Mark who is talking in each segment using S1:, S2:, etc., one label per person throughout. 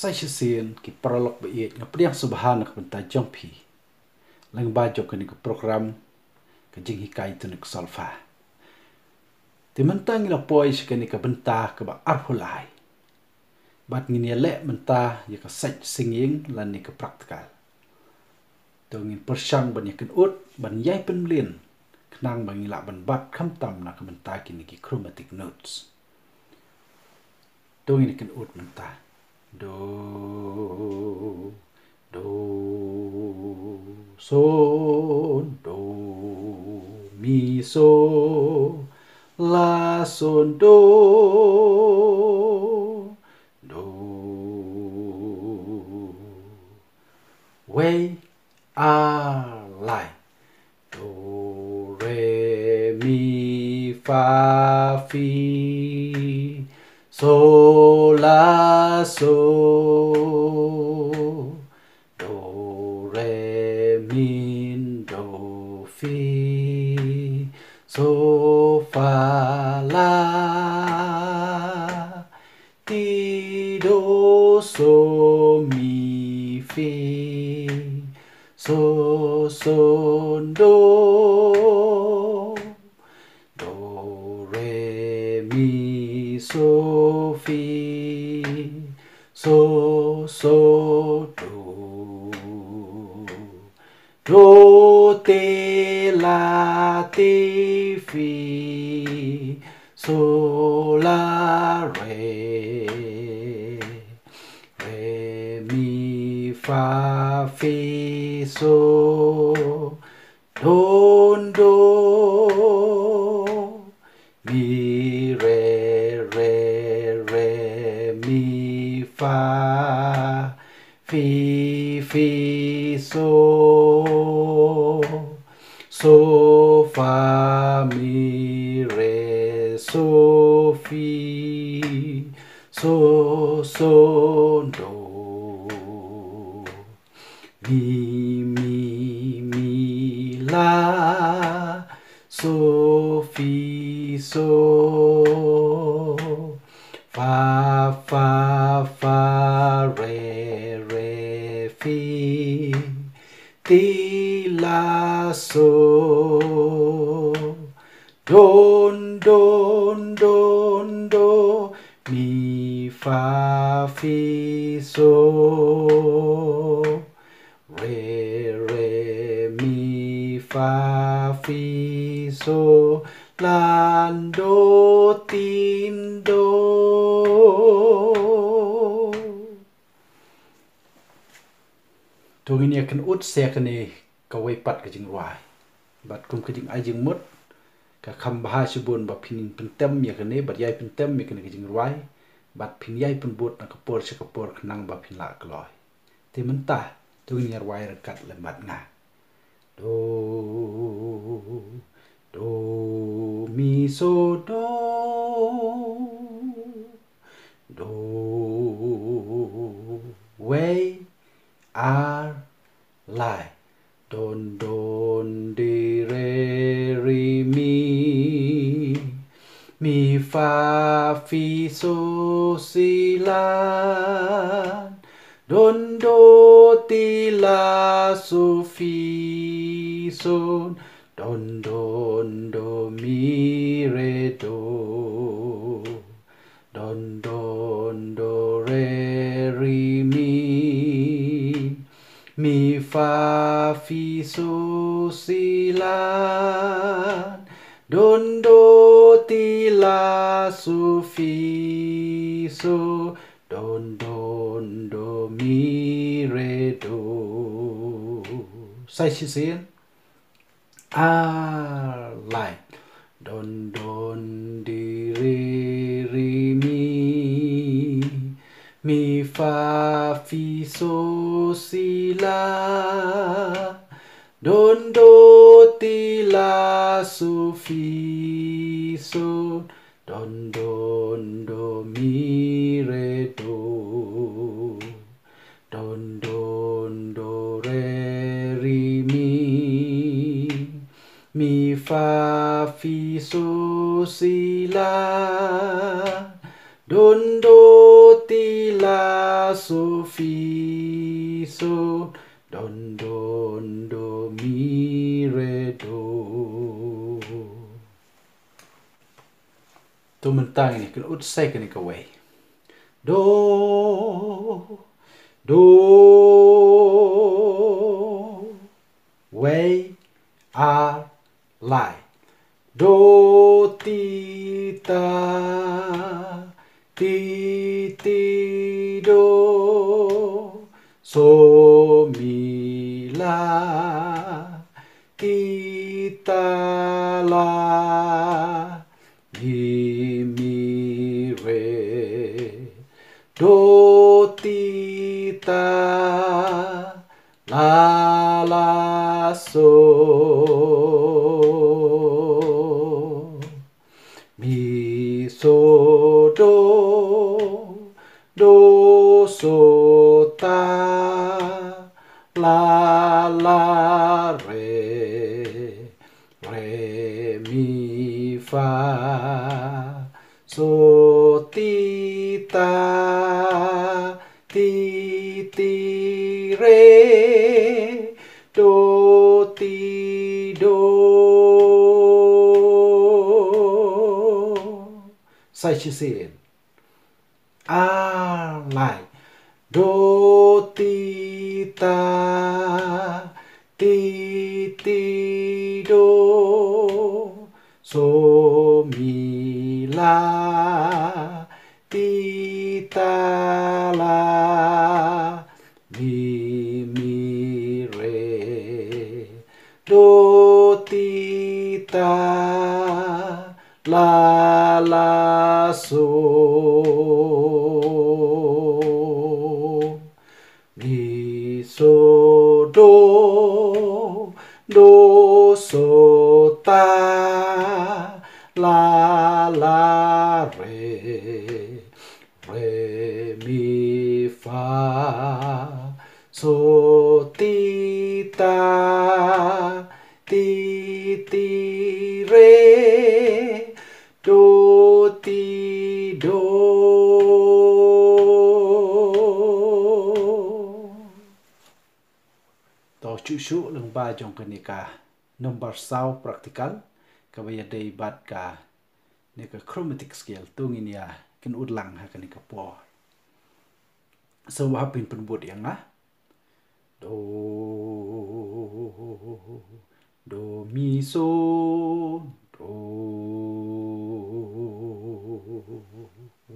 S1: Sasha-sen que prolog beit nga priang subhan ka benta jompi. Lang bajo ka nika program ka jing hikay to nika solfa. Ti mentang ila poi si ka nika benta ka ba arhulay. Bat ngin ya lek benta ya ka saj singing lan nika praktikal. To ngin persyang ban ya kan ut ban yai penlin. Kenang bang ila ban bat kam tam na ka benta ki niki chromatic notes. To ngin kan ut benta. do do son do mi so la son do do way a lại do re mi fa fi sol, la, so fi so so do do te la te fi so la re re mi fa fi so do so so fa mi re so fi so so do mi đôn đôn đôn đô mi fa fi so re re mi fa fi so la do tin do tôi nghĩ là cái út xe cái này cầu quay bắt cái chừng hoài บัดคุมกระจิงไอจิงมดกับคำบาชบุนบัดพินิเป็นเต็มเมียกันี้บัดยายเป็นเต็มเมียกันกระจิงรวยบัดพินยายเป็นบุตรนักระปอรชชกระปอรนั่งบัดพินละกลอยเตมันตาตัวนี้รวยระกัดและบัดงาโดโดมีโซโดโดเวอาร์ไล Don don di re re mi mi fa fi so si la don do ti la so fi son don don do mi re do Viva susilan dondo tila sufiso don don do mi re do sai a lai don don di re Mi, fa, fi, so, si, la. Don, do, ti, la, su, fi, so. Don, don, do, mi, re, do. Don, don, do, re, ri, mi. Mi, fa, fi, so, si, la. Dondo ti la so fi so don don do mi re do. Tu mentang ini, kena ik kan het Do do way are lie do ti ta ti ti do so. ti ti re do ti do sai chi en a lai do ti ta ti ti do so mi la ti ta so mi so do do so chu lung ba jong ke nika number sau praktikal ka ba yadai bat ka nika chromatic scale tung in ya ud lang ha ka nika po so wa pin pun bot yang ah do do mi so do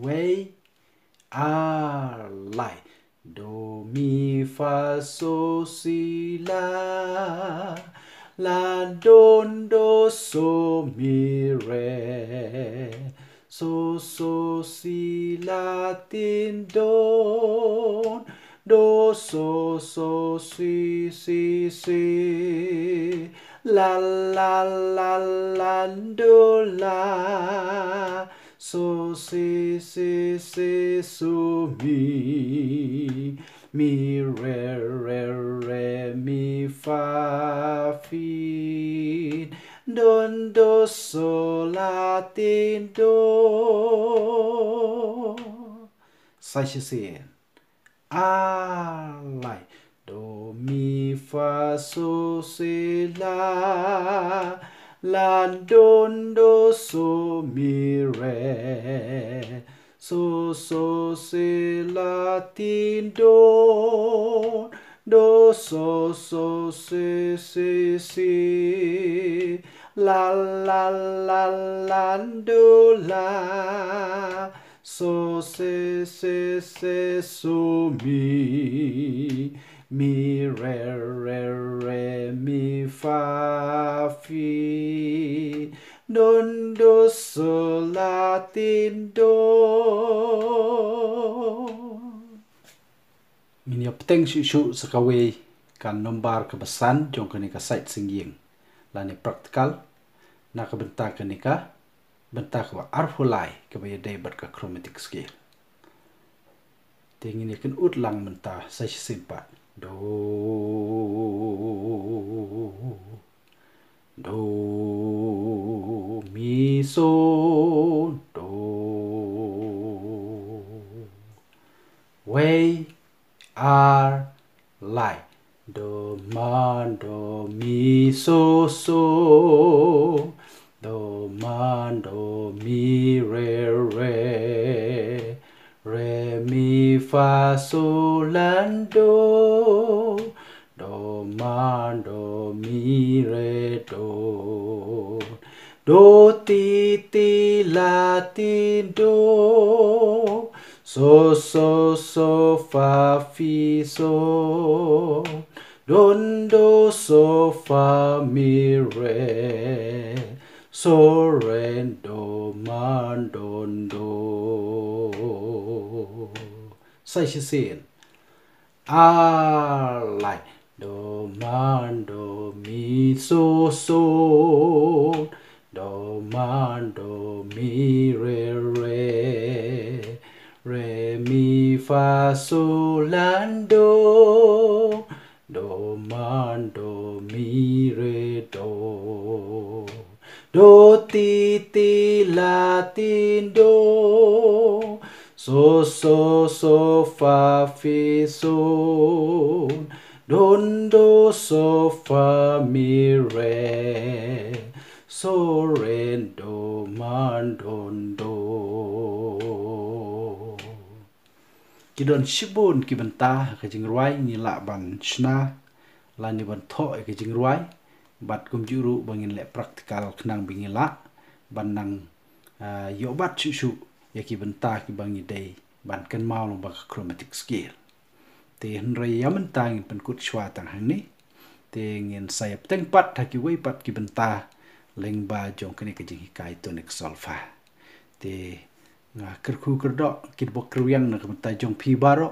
S1: way are lie do mi fa so si la la don do so mi re so so si la tin don do so so si si si la la la la do la so si si si so mi mi re re re mi fa fi don do sol la ti do sai chi si a lai do mi fa so si la la don do so mi re So, so, si la, ti, do. Do, so, so, si si si. La, la, la, la, do, la. So, si si si so, mi. Mi, re, re, re, mi, fa, fi. Nundus solatindo. Minya peteng syu sekawe kan nombar kebesan jong kenika site singging. Lani praktikal na kebentak kenika bentak wa arfulai kebaya day berka chromatic scale. Tingin ikan utlang mentah saya simpat. Do. Do. We do are like do man do mi so so do man do mi re re re mi fa so lan do do man do mi re do do ti ti la ti do so so so fa fi so don do so fa mi re so re do man don do say she sin a lại do man do mi so so Do man do mi re re re mi fa sol and do do man do mi re do do ti ti la ti do so so so fa fi so, don do so fa mi re so ren do man don do ki don shibon ki ban ta ka jing ruai ni la ban chna la ni ban tho ka jing ruai bat kum ju ru bangin le practical khnang bingi la ban nang yo bat chu chu ya ki ban ta ki bangi dei ban kan mau lo ba chromatic scale te hen re yaman tang pen kut chwa tang hang ni te ngin sayap teng pat ha ki wei pat ki ban ta leng ba jong kene ke jing hikai to nek solfa te nga kerku kerdo kit bo keruyang na kemta jong pi baro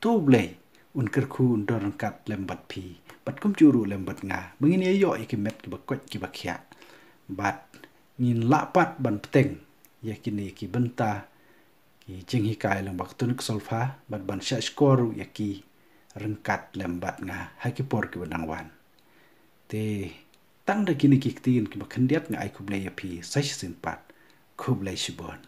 S1: tu blei un kerku un don kat lembat pi bat kum juru lembat nga mengini yo iki met ki bakot ki bakya bat ngin lapat ban peteng yakini ki benta ki jing hikai leng bak tunik solfa bat ban sha skoru yaki rengkat lembat nga hakipor ki benang wan te tang da gini gik tin ki ba khandiat nga ai khublai ya phi sai sin pat khublai shi bon